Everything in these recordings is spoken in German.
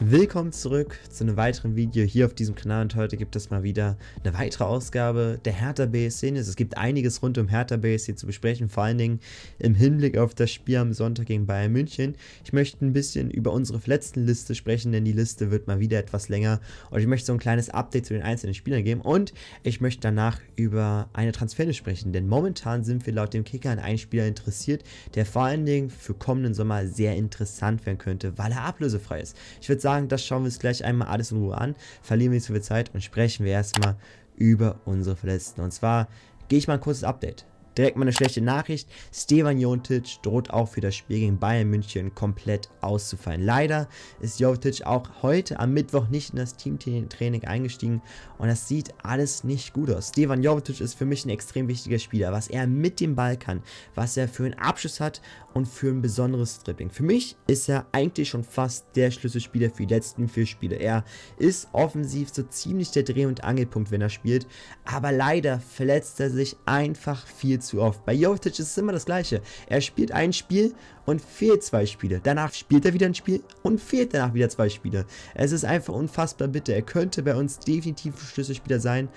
Willkommen zurück zu einem weiteren Video hier auf diesem Kanal und heute gibt es mal wieder eine weitere Ausgabe der Hertha BSC. Es gibt einiges rund um Hertha BSC zu besprechen, vor allen Dingen im Hinblick auf das Spiel am Sonntag gegen Bayern München. Ich möchte ein bisschen über unsere letzten Liste sprechen, denn die Liste wird mal wieder etwas länger und ich möchte so ein kleines Update zu den einzelnen Spielern geben und ich möchte danach über eine Transferne sprechen, denn momentan sind wir laut dem Kicker an einen Spieler interessiert, der vor allen Dingen für kommenden Sommer sehr interessant werden könnte, weil er ablösefrei ist. Ich würde sagen, sagen, das schauen wir uns gleich einmal alles in Ruhe an. Verlieren wir nicht so viel Zeit und sprechen wir erstmal über unsere Verletzten. Und zwar gehe ich mal ein kurzes Update. Direkt mal eine schlechte Nachricht. Stevan Jontic droht auch für das Spiel gegen Bayern München komplett auszufallen. Leider ist Jovic auch heute am Mittwoch nicht in das Teamtraining eingestiegen und das sieht alles nicht gut aus. Stevan Jovic ist für mich ein extrem wichtiger Spieler. Was er mit dem Ball kann, was er für einen Abschluss hat und für ein besonderes Dribbling. Für mich ist er eigentlich schon fast der Schlüsselspieler für die letzten vier Spiele. Er ist offensiv so ziemlich der Dreh- und Angelpunkt, wenn er spielt, aber leider verletzt er sich einfach viel zu zu oft. Bei Jovic ist es immer das gleiche. Er spielt ein Spiel und fehlt zwei Spiele. Danach spielt er wieder ein Spiel und fehlt danach wieder zwei Spiele. Es ist einfach unfassbar bitter. Er könnte bei uns definitiv ein Schlüsselspieler sein,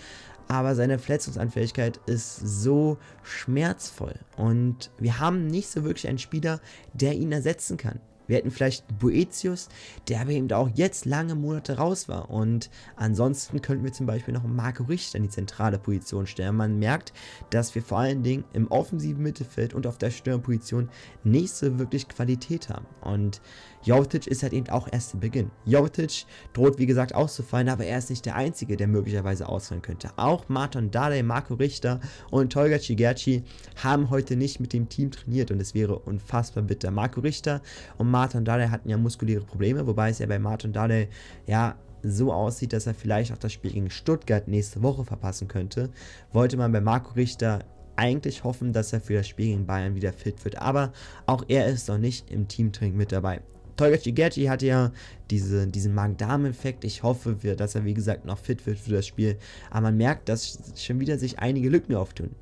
aber seine Verletzungsanfälligkeit ist so schmerzvoll. Und wir haben nicht so wirklich einen Spieler, der ihn ersetzen kann. Wir hätten vielleicht Boetius, der aber eben auch jetzt lange Monate raus war. Und ansonsten könnten wir zum Beispiel noch Marco Richter in die zentrale Position stellen. Man merkt, dass wir vor allen Dingen im offensiven Mittelfeld und auf der Stürmerposition nicht so wirklich Qualität haben. Und Jovetic ist halt eben auch erst im Beginn. Jovetic droht wie gesagt auszufallen, aber er ist nicht der Einzige, der möglicherweise ausfallen könnte. Auch Martin Dade, Marco Richter und Tolga Cigerci haben heute nicht mit dem Team trainiert und es wäre unfassbar bitter. Marco Richter und Martin Dade hatten ja muskuläre Probleme, wobei es ja bei Martin Dade ja so aussieht, dass er vielleicht auch das Spiel gegen Stuttgart nächste Woche verpassen könnte, wollte man bei Marco Richter eigentlich hoffen, dass er für das Spiel gegen Bayern wieder fit wird. Aber auch er ist noch nicht im Teamtraining mit dabei. Togashi Gachi hatte ja diese, diesen Magen-Darm-Effekt. Ich hoffe, dass er, wie gesagt, noch fit wird für das Spiel. Aber man merkt, dass schon wieder sich einige Lücken auftun.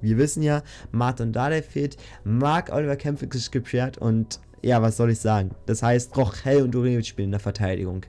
Wir wissen ja, Martin Dade fehlt, Mark Oliver Kempf ist gesperrt und ja, was soll ich sagen? Das heißt, Rochel und Uremovic spielen in der Verteidigung.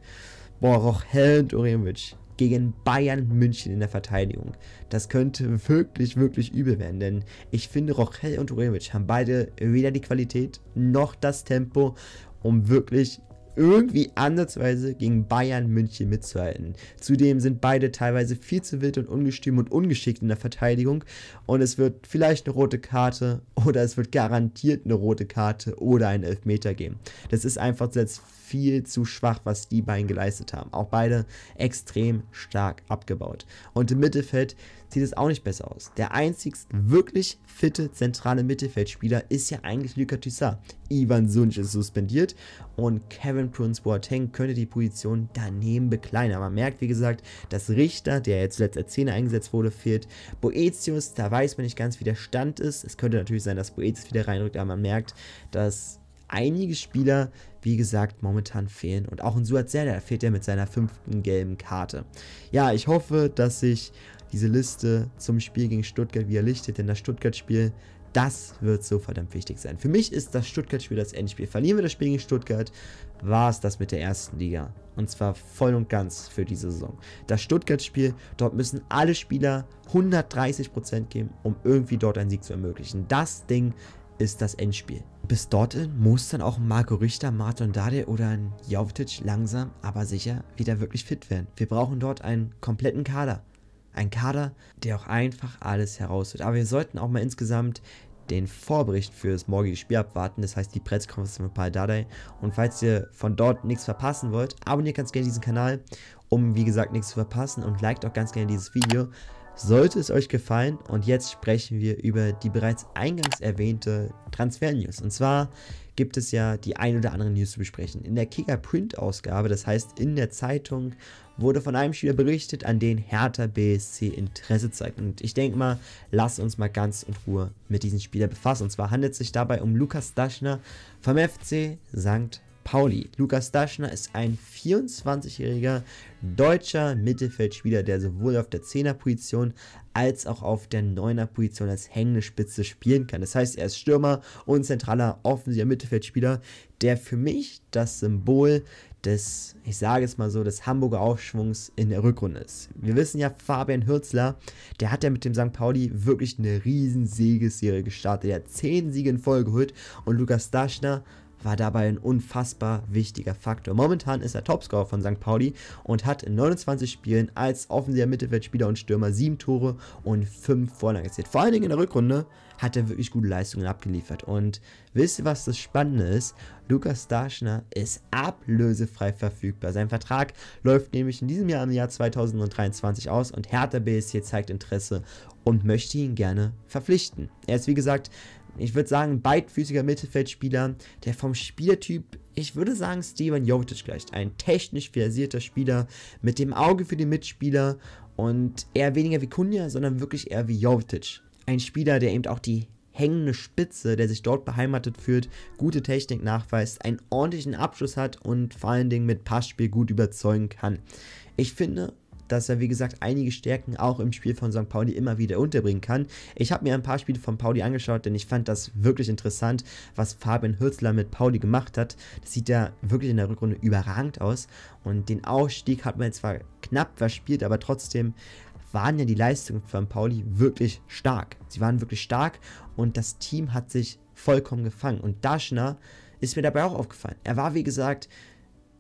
Boah, Rochel und Uremovic gegen Bayern München in der Verteidigung. Das könnte wirklich, wirklich übel werden, denn ich finde, Rochel und Uremovic haben beide weder die Qualität noch das Tempo, um wirklich irgendwie ansatzweise gegen Bayern München mitzuhalten. Zudem sind beide teilweise viel zu wild und ungestüm und ungeschickt in der Verteidigung und es wird vielleicht eine rote Karte oder es wird garantiert eine rote Karte oder ein Elfmeter geben. Das ist einfach jetzt viel zu schwach, was die beiden geleistet haben. Auch beide extrem stark abgebaut. Und im Mittelfeld sieht es auch nicht besser aus. Der einzigst wirklich fitte zentrale Mittelfeldspieler ist ja eigentlich Lucas Tissat. Ivan Sunch ist suspendiert und Kevin Prince Boateng könnte die Position daneben bekleinen. Man merkt, wie gesagt, dass Richter, der jetzt zuletzt als Zehner eingesetzt wurde, fehlt. Boetius, da weiß man nicht ganz, wie der Stand ist. Es könnte natürlich sein, dass Boetius wieder reinrückt, aber man merkt, dass einige Spieler, wie gesagt, momentan fehlen. Und auch in Suazerda fehlt er mit seiner fünften gelben Karte. Ja, ich hoffe, dass sich diese Liste zum Spiel gegen Stuttgart wieder lichtet, denn das Stuttgart-Spiel, das wird so verdammt wichtig sein. Für mich ist das Stuttgart-Spiel das Endspiel. Verlieren wir das Spiel gegen Stuttgart, war es das mit der ersten Liga. Und zwar voll und ganz für diese Saison. Das Stuttgart-Spiel, dort müssen alle Spieler 130% geben, um irgendwie dort einen Sieg zu ermöglichen. Das Ding ist das Endspiel. Bis dorthin muss dann auch Marco Richter, Martin Dade oder ein Jovetic langsam, aber sicher wieder wirklich fit werden. Wir brauchen dort einen kompletten Kader. Ein Kader, der auch einfach alles herausholt. Aber wir sollten auch mal insgesamt den Vorbericht für das morgige Spiel abwarten, das heißt die Pressekonferenz von Paul Dardai. Und falls ihr von dort nichts verpassen wollt, abonniert ganz gerne diesen Kanal, um wie gesagt nichts zu verpassen und liked auch ganz gerne dieses Video. Sollte es euch gefallen und jetzt sprechen wir über die bereits eingangs erwähnte Transfer-News. Und zwar gibt es ja die ein oder andere News zu besprechen. In der Kicker Print-Ausgabe, das heißt in der Zeitung, wurde von einem Spieler berichtet, an den Hertha BSC Interesse zeigt. Und ich denke mal, lasst uns mal ganz in Ruhe mit diesem Spieler befassen. Und zwar handelt es sich dabei um Lukas Daschner vom FC St. Pauli. Lukas Daschner ist ein 24-jähriger deutscher Mittelfeldspieler, der sowohl auf der 10er-Position als auch auf der 9er-Position als hängende Spitze spielen kann. Das heißt, er ist Stürmer und zentraler offensiver Mittelfeldspieler, der für mich das Symbol des, ich sage es mal so, des Hamburger Aufschwungs in der Rückrunde ist. Wir wissen ja, Fabian Hürzler, der hat ja mit dem St. Pauli wirklich eine riesen Siegesserie gestartet. Er hat 10 Siege in Folge geholt und Lukas Daschner war dabei ein unfassbar wichtiger Faktor. Momentan ist er Topscorer von St. Pauli und hat in 29 Spielen als offensiver Mittelfeldspieler und Stürmer 7 Tore und 5 Vorlagen erzielt. Vor allen Dingen in der Rückrunde hat er wirklich gute Leistungen abgeliefert. Und wisst ihr, was das Spannende ist? Lukas Starschner ist ablösefrei verfügbar. Sein Vertrag läuft nämlich in diesem Jahr im Jahr 2023 aus und Hertha BSC zeigt Interesse und möchte ihn gerne verpflichten. Er ist wie gesagt ich würde sagen, ein beidfüßiger Mittelfeldspieler, der vom Spielertyp, ich würde sagen, Steven Jovic gleicht. Ein technisch versierter Spieler mit dem Auge für die Mitspieler und eher weniger wie Kunja, sondern wirklich eher wie Jovic. Ein Spieler, der eben auch die hängende Spitze, der sich dort beheimatet fühlt, gute Technik nachweist, einen ordentlichen Abschluss hat und vor allen Dingen mit Passspiel gut überzeugen kann. Ich finde, dass er, wie gesagt, einige Stärken auch im Spiel von St. Pauli immer wieder unterbringen kann. Ich habe mir ein paar Spiele von Pauli angeschaut, denn ich fand das wirklich interessant, was Fabian Hürzler mit Pauli gemacht hat. Das sieht ja wirklich in der Rückrunde überragend aus. Und den Ausstieg hat man zwar knapp verspielt, aber trotzdem waren ja die Leistungen von Pauli wirklich stark. Sie waren wirklich stark und das Team hat sich vollkommen gefangen. Und Daschner ist mir dabei auch aufgefallen. Er war, wie gesagt,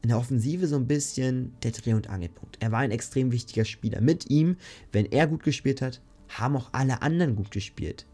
in der Offensive so ein bisschen der Dreh- und Angelpunkt. Er war ein extrem wichtiger Spieler. Mit ihm, wenn er gut gespielt hat, haben auch alle anderen gut gespielt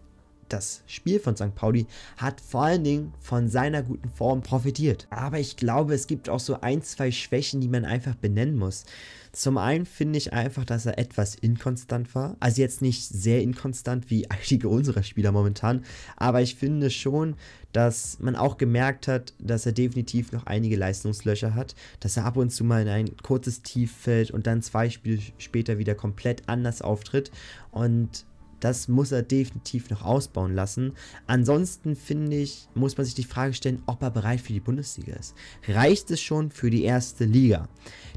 das Spiel von St. Pauli hat vor allen Dingen von seiner guten Form profitiert. Aber ich glaube, es gibt auch so ein, zwei Schwächen, die man einfach benennen muss. Zum einen finde ich einfach, dass er etwas inkonstant war. Also jetzt nicht sehr inkonstant wie einige unserer Spieler momentan, aber ich finde schon, dass man auch gemerkt hat, dass er definitiv noch einige Leistungslöcher hat, dass er ab und zu mal in ein kurzes Tief fällt und dann zwei Spiele später wieder komplett anders auftritt und das muss er definitiv noch ausbauen lassen. Ansonsten finde ich, muss man sich die Frage stellen, ob er bereit für die Bundesliga ist. Reicht es schon für die erste Liga?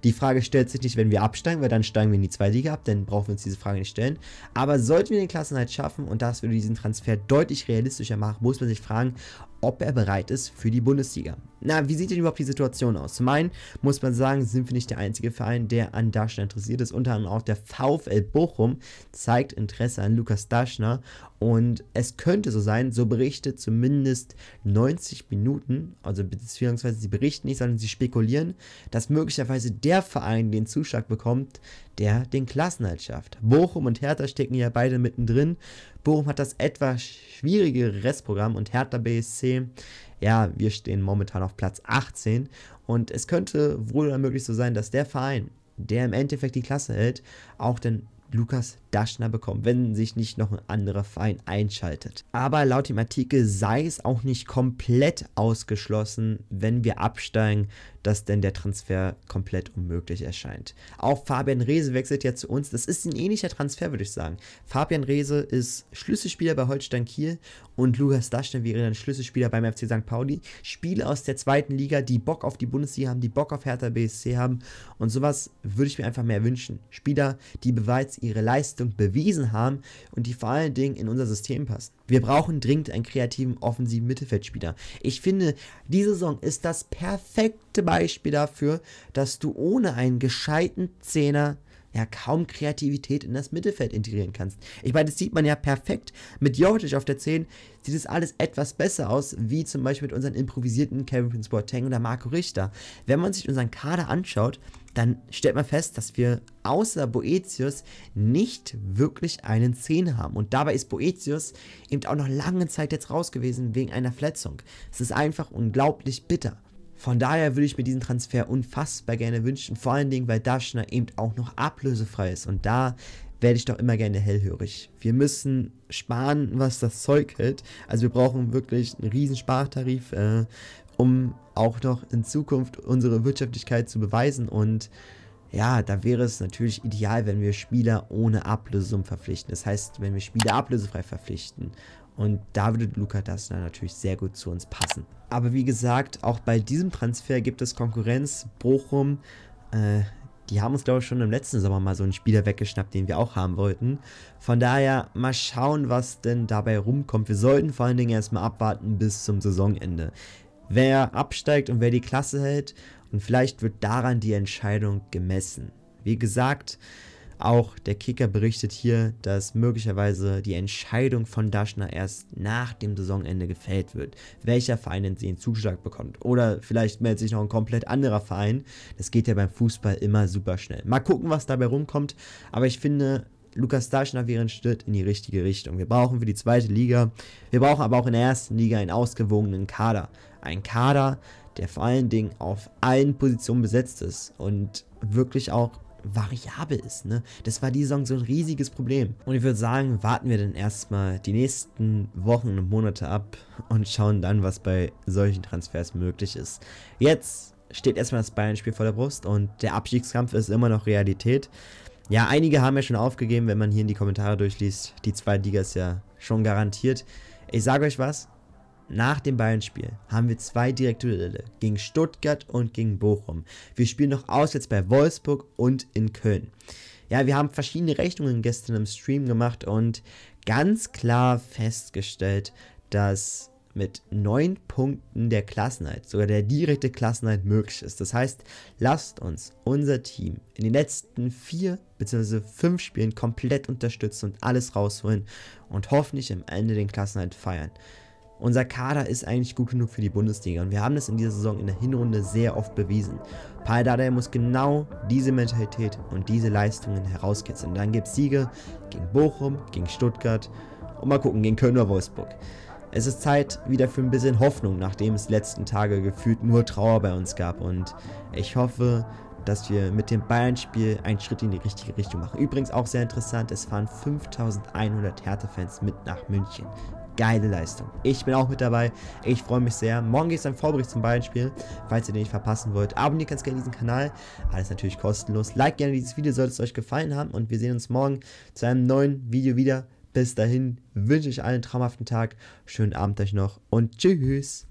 Die Frage stellt sich nicht, wenn wir absteigen, weil dann steigen wir in die zweite Liga ab, dann brauchen wir uns diese Frage nicht stellen. Aber sollten wir den Klassenhalt schaffen und das würde diesen Transfer deutlich realistischer machen, muss man sich fragen, ob er bereit ist für die Bundesliga. Na, wie sieht denn überhaupt die Situation aus? Zum einen muss man sagen, sind wir nicht der einzige Verein, der an Daschner interessiert ist. Unter anderem auch der VfL Bochum zeigt Interesse an Lukas Daschner. Und es könnte so sein, so berichtet zumindest 90 Minuten, also beziehungsweise sie berichten nicht, sondern sie spekulieren, dass möglicherweise der Verein den Zuschlag bekommt, der den Klassenhalt schafft. Bochum und Hertha stecken ja beide mittendrin. Bochum hat das etwas schwierigere Restprogramm und Hertha BSC, ja, wir stehen momentan auf Platz 18 und es könnte wohl oder möglich so sein, dass der Verein, der im Endeffekt die Klasse hält, auch den Lukas Daschner schneller bekommen, wenn sich nicht noch ein anderer Verein einschaltet. Aber laut dem Artikel sei es auch nicht komplett ausgeschlossen, wenn wir absteigen, dass denn der Transfer komplett unmöglich erscheint. Auch Fabian Reese wechselt ja zu uns. Das ist ein ähnlicher Transfer, würde ich sagen. Fabian Reese ist Schlüsselspieler bei Holstein Kiel und Lukas Daschner wäre dann Schlüsselspieler beim FC St. Pauli. Spiele aus der zweiten Liga, die Bock auf die Bundesliga haben, die Bock auf Hertha BSC haben und sowas würde ich mir einfach mehr wünschen. Spieler, die bereits ihre Leistung und bewiesen haben und die vor allen Dingen in unser System passen. Wir brauchen dringend einen kreativen offensiven Mittelfeldspieler. Ich finde, diese Saison ist das perfekte Beispiel dafür, dass du ohne einen gescheiten Zehner ja kaum Kreativität in das Mittelfeld integrieren kannst. Ich meine, das sieht man ja perfekt. Mit Jovic auf der 10 sieht es alles etwas besser aus, wie zum Beispiel mit unseren improvisierten Kevin Boateng oder Marco Richter. Wenn man sich unseren Kader anschaut, dann stellt man fest, dass wir außer Boetius nicht wirklich einen 10 haben. Und dabei ist Boetius eben auch noch lange Zeit jetzt raus gewesen wegen einer Verletzung. Es ist einfach unglaublich bitter. Von daher würde ich mir diesen Transfer unfassbar gerne wünschen, vor allen Dingen, weil Daschner eben auch noch ablösefrei ist und da werde ich doch immer gerne hellhörig. Wir müssen sparen, was das Zeug hält. Also wir brauchen wirklich einen riesen Spartarif, äh, um auch noch in Zukunft unsere Wirtschaftlichkeit zu beweisen und ja, da wäre es natürlich ideal, wenn wir Spieler ohne Ablösung verpflichten. Das heißt, wenn wir Spieler ablösefrei verpflichten und da würde Luca Dassler natürlich sehr gut zu uns passen. Aber wie gesagt, auch bei diesem Transfer gibt es Konkurrenz. Bochum, äh, die haben uns, glaube ich, schon im letzten Sommer mal so einen Spieler weggeschnappt, den wir auch haben wollten. Von daher, mal schauen, was denn dabei rumkommt. Wir sollten vor allen Dingen erstmal abwarten bis zum Saisonende. Wer absteigt und wer die Klasse hält. Und vielleicht wird daran die Entscheidung gemessen. Wie gesagt, auch der Kicker berichtet hier, dass möglicherweise die Entscheidung von Daschner erst nach dem Saisonende gefällt wird, welcher Verein denn sie in Zuschlag bekommt. Oder vielleicht meldet sich noch ein komplett anderer Verein. Das geht ja beim Fußball immer super schnell. Mal gucken, was dabei rumkommt. Aber ich finde, Lukas Daschner wäre ein Schritt in die richtige Richtung. Wir brauchen für die zweite Liga, wir brauchen aber auch in der ersten Liga einen ausgewogenen Kader. Ein Kader, der vor allen Dingen auf allen Positionen besetzt ist und wirklich auch variabel ist. Ne? Das war die Saison so ein riesiges Problem. Und ich würde sagen, warten wir dann erstmal die nächsten Wochen und Monate ab und schauen dann, was bei solchen Transfers möglich ist. Jetzt steht erstmal das Bayern-Spiel vor der Brust und der Abstiegskampf ist immer noch Realität. Ja, einige haben ja schon aufgegeben, wenn man hier in die Kommentare durchliest. Die zwei Liga ist ja schon garantiert. Ich sage euch was, nach dem Bayern-Spiel haben wir zwei direkte Duelle gegen Stuttgart und gegen Bochum. Wir spielen noch auswärts bei Wolfsburg und in Köln. Ja, wir haben verschiedene Rechnungen gestern im Stream gemacht und ganz klar festgestellt, dass mit neun Punkten der Klassenheit, sogar der direkte Klassenheit möglich ist. Das heißt, lasst uns unser Team in den letzten vier bzw. fünf Spielen komplett unterstützen und alles rausholen und hoffentlich am Ende den Klassenheit feiern. Unser Kader ist eigentlich gut genug für die Bundesliga und wir haben das in dieser Saison in der Hinrunde sehr oft bewiesen. Paul Dardai muss genau diese Mentalität und diese Leistungen herauskitzeln. Dann gibt es Siege gegen Bochum, gegen Stuttgart und mal gucken, gegen Köln oder Wolfsburg. Es ist Zeit wieder für ein bisschen Hoffnung, nachdem es letzten Tage gefühlt nur Trauer bei uns gab und ich hoffe, dass wir mit dem Bayern-Spiel einen Schritt in die richtige Richtung machen. Übrigens auch sehr interessant, es fahren 5100 Hertha-Fans mit nach München geile Leistung. Ich bin auch mit dabei. Ich freue mich sehr. Morgen geht es dann Vorbericht zum Bayern-Spiel. Falls ihr den nicht verpassen wollt, abonniert ganz gerne diesen Kanal. Alles natürlich kostenlos. Like gerne dieses Video, sollte es euch gefallen haben. Und wir sehen uns morgen zu einem neuen Video wieder. Bis dahin wünsche ich allen einen traumhaften Tag. Schönen Abend euch noch und tschüss.